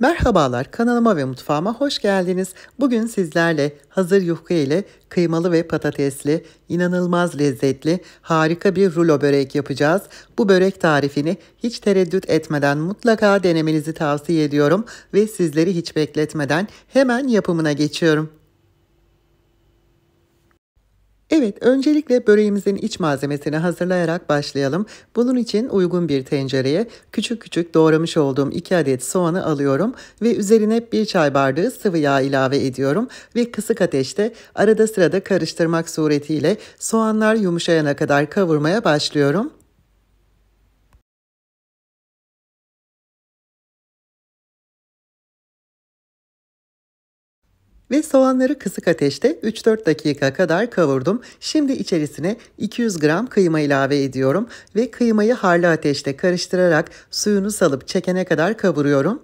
Merhabalar kanalıma ve mutfağıma hoş geldiniz. Bugün sizlerle hazır yufka ile kıymalı ve patatesli inanılmaz lezzetli harika bir rulo börek yapacağız. Bu börek tarifini hiç tereddüt etmeden mutlaka denemenizi tavsiye ediyorum ve sizleri hiç bekletmeden hemen yapımına geçiyorum. Evet, öncelikle böreğimizin iç malzemesini hazırlayarak başlayalım. Bunun için uygun bir tencereye küçük küçük doğramış olduğum 2 adet soğanı alıyorum ve üzerine 1 çay bardağı sıvı yağ ilave ediyorum ve kısık ateşte arada sırada karıştırmak suretiyle soğanlar yumuşayana kadar kavurmaya başlıyorum. Ve soğanları kısık ateşte 3-4 dakika kadar kavurdum. Şimdi içerisine 200 gram kıyma ilave ediyorum ve kıymayı harlı ateşte karıştırarak suyunu salıp çekene kadar kavuruyorum.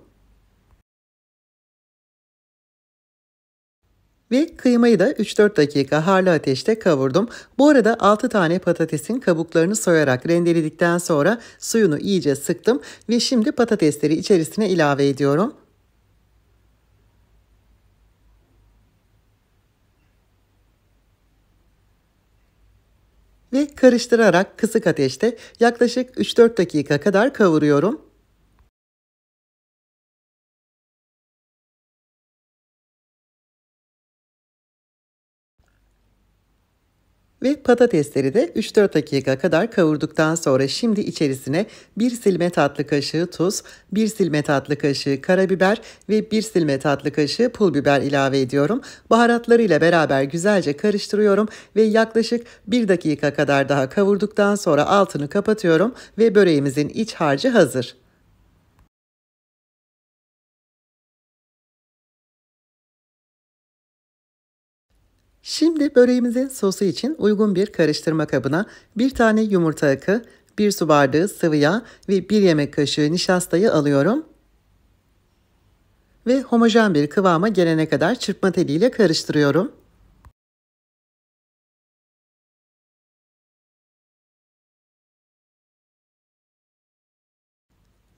Ve kıymayı da 3-4 dakika harlı ateşte kavurdum. Bu arada 6 tane patatesin kabuklarını soyarak rendeledikten sonra suyunu iyice sıktım ve şimdi patatesleri içerisine ilave ediyorum. ve karıştırarak kısık ateşte yaklaşık 3-4 dakika kadar kavuruyorum. Ve patatesleri de 3-4 dakika kadar kavurduktan sonra şimdi içerisine 1 silme tatlı kaşığı tuz, 1 silme tatlı kaşığı karabiber ve 1 silme tatlı kaşığı pul biber ilave ediyorum. Baharatlarıyla beraber güzelce karıştırıyorum ve yaklaşık 1 dakika kadar daha kavurduktan sonra altını kapatıyorum ve böreğimizin iç harcı hazır. Şimdi böreğimizin sosu için uygun bir karıştırma kabına bir tane yumurta akı, bir su bardağı sıvı yağ ve bir yemek kaşığı nişastayı alıyorum. Ve homojen bir kıvama gelene kadar çırpma teliyle karıştırıyorum.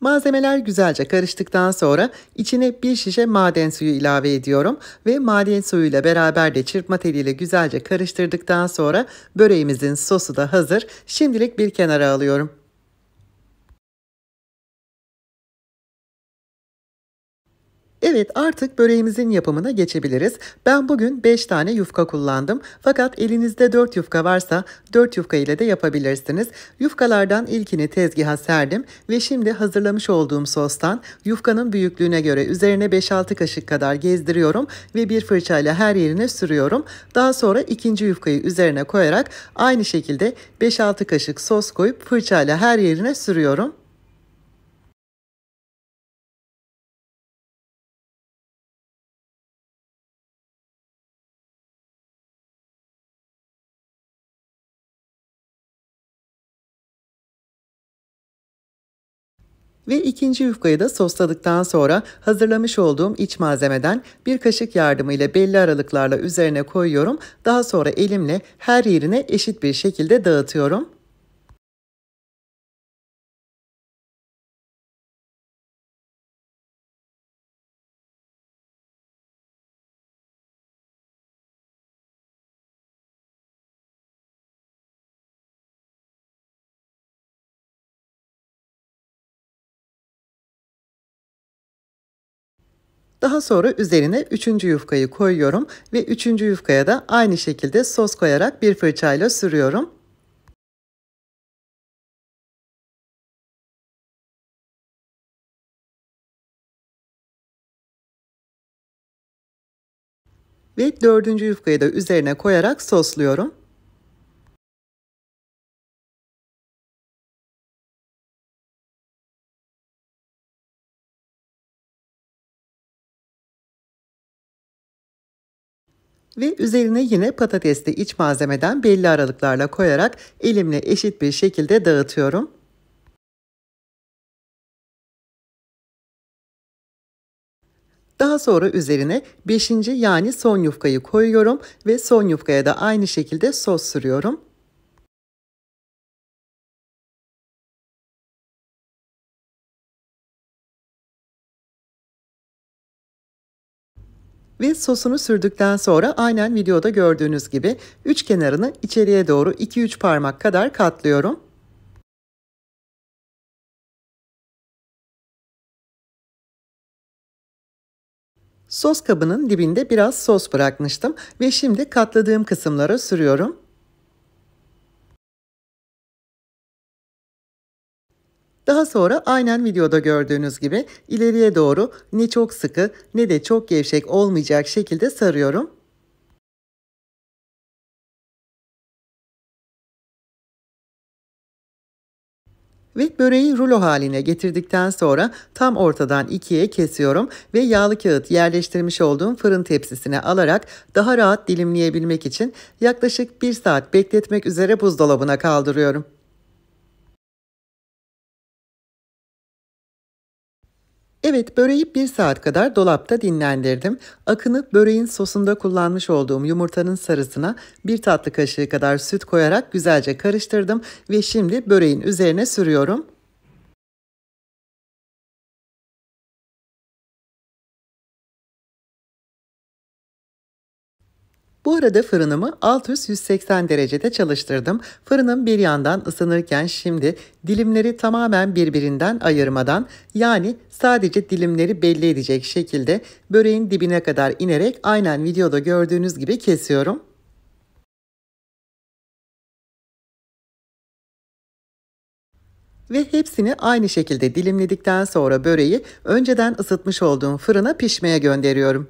Malzemeler güzelce karıştıktan sonra içine bir şişe maden suyu ilave ediyorum ve maden suyuyla beraber de çırpma teliyle güzelce karıştırdıktan sonra böreğimizin sosu da hazır. Şimdilik bir kenara alıyorum. Evet artık böreğimizin yapımına geçebiliriz. Ben bugün 5 tane yufka kullandım. Fakat elinizde 4 yufka varsa 4 yufka ile de yapabilirsiniz. Yufkalardan ilkini tezgaha serdim ve şimdi hazırlamış olduğum sostan yufkanın büyüklüğüne göre üzerine 5-6 kaşık kadar gezdiriyorum ve bir fırçayla her yerine sürüyorum. Daha sonra ikinci yufkayı üzerine koyarak aynı şekilde 5-6 kaşık sos koyup fırçayla her yerine sürüyorum. ve ikinci yufkayı da sosladıktan sonra hazırlamış olduğum iç malzemeden bir kaşık yardımıyla belli aralıklarla üzerine koyuyorum. Daha sonra elimle her yerine eşit bir şekilde dağıtıyorum. Daha sonra üzerine üçüncü yufkayı koyuyorum ve üçüncü yufkaya da aynı şekilde sos koyarak bir fırçayla sürüyorum. Ve dördüncü yufkayı da üzerine koyarak sosluyorum. ve üzerine yine patatesli iç malzemeden belli aralıklarla koyarak elimle eşit bir şekilde dağıtıyorum. Daha sonra üzerine 5. yani son yufkayı koyuyorum ve son yufkaya da aynı şekilde sos sürüyorum. ve sosunu sürdükten sonra aynen videoda gördüğünüz gibi üç kenarını içeriye doğru 2-3 parmak kadar katlıyorum. Sos kabının dibinde biraz sos bırakmıştım ve şimdi katladığım kısımlara sürüyorum. Daha sonra aynen videoda gördüğünüz gibi ileriye doğru ne çok sıkı ne de çok gevşek olmayacak şekilde sarıyorum. ve böreği rulo haline getirdikten sonra tam ortadan ikiye kesiyorum ve yağlı kağıt yerleştirmiş olduğum fırın tepsisine alarak daha rahat dilimleyebilmek için yaklaşık 1 saat bekletmek üzere buzdolabına kaldırıyorum. Evet böreği bir saat kadar dolapta dinlendirdim. Akını böreğin sosunda kullanmış olduğum yumurtanın sarısına bir tatlı kaşığı kadar süt koyarak güzelce karıştırdım ve şimdi böreğin üzerine sürüyorum. Bu arada fırınımı alt üst 180 derecede çalıştırdım. Fırınım bir yandan ısınırken şimdi dilimleri tamamen birbirinden ayırmadan yani sadece dilimleri belli edecek şekilde böreğin dibine kadar inerek aynen videoda gördüğünüz gibi kesiyorum. ve hepsini aynı şekilde dilimledikten sonra böreği önceden ısıtmış olduğum fırına pişmeye gönderiyorum.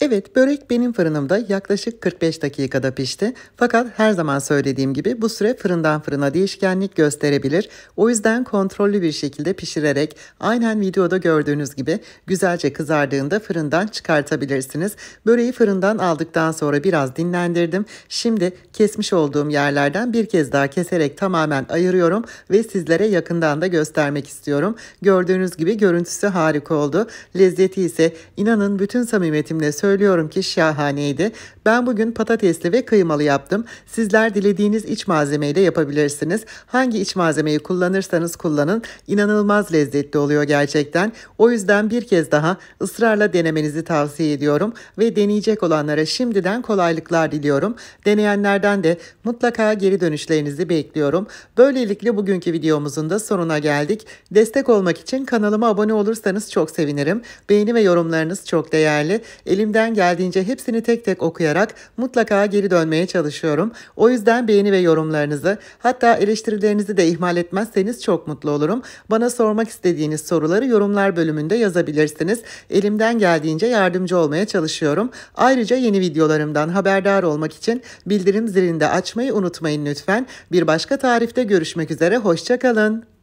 Evet börek benim fırınımda yaklaşık 45 dakikada pişti. Fakat her zaman söylediğim gibi bu süre fırından fırına değişkenlik gösterebilir. O yüzden kontrollü bir şekilde pişirerek aynen videoda gördüğünüz gibi güzelce kızardığında fırından çıkartabilirsiniz. Böreği fırından aldıktan sonra biraz dinlendirdim. Şimdi kesmiş olduğum yerlerden bir kez daha keserek tamamen ayırıyorum ve sizlere yakından da göstermek istiyorum. Gördüğünüz gibi görüntüsü harika oldu. Lezzeti ise inanın bütün samimiyetimle söylüyorum söylüyorum ki şahaneydi. Ben bugün patatesli ve kıymalı yaptım. Sizler dilediğiniz iç malzemeyle yapabilirsiniz. Hangi iç malzemeyi kullanırsanız kullanın inanılmaz lezzetli oluyor gerçekten. O yüzden bir kez daha ısrarla denemenizi tavsiye ediyorum ve deneyecek olanlara şimdiden kolaylıklar diliyorum. Deneyenlerden de mutlaka geri dönüşlerinizi bekliyorum. Böylelikle bugünkü videomuzun da sonuna geldik. Destek olmak için kanalıma abone olursanız çok sevinirim. Beğeni ve yorumlarınız çok değerli. Elimde elimden geldiğince hepsini tek tek okuyarak mutlaka geri dönmeye çalışıyorum. O yüzden beğeni ve yorumlarınızı hatta eleştirilerinizi de ihmal etmezseniz çok mutlu olurum. Bana sormak istediğiniz soruları yorumlar bölümünde yazabilirsiniz. Elimden geldiğince yardımcı olmaya çalışıyorum. Ayrıca yeni videolarımdan haberdar olmak için bildirim zilini de açmayı unutmayın lütfen. Bir başka tarifte görüşmek üzere, hoşçakalın.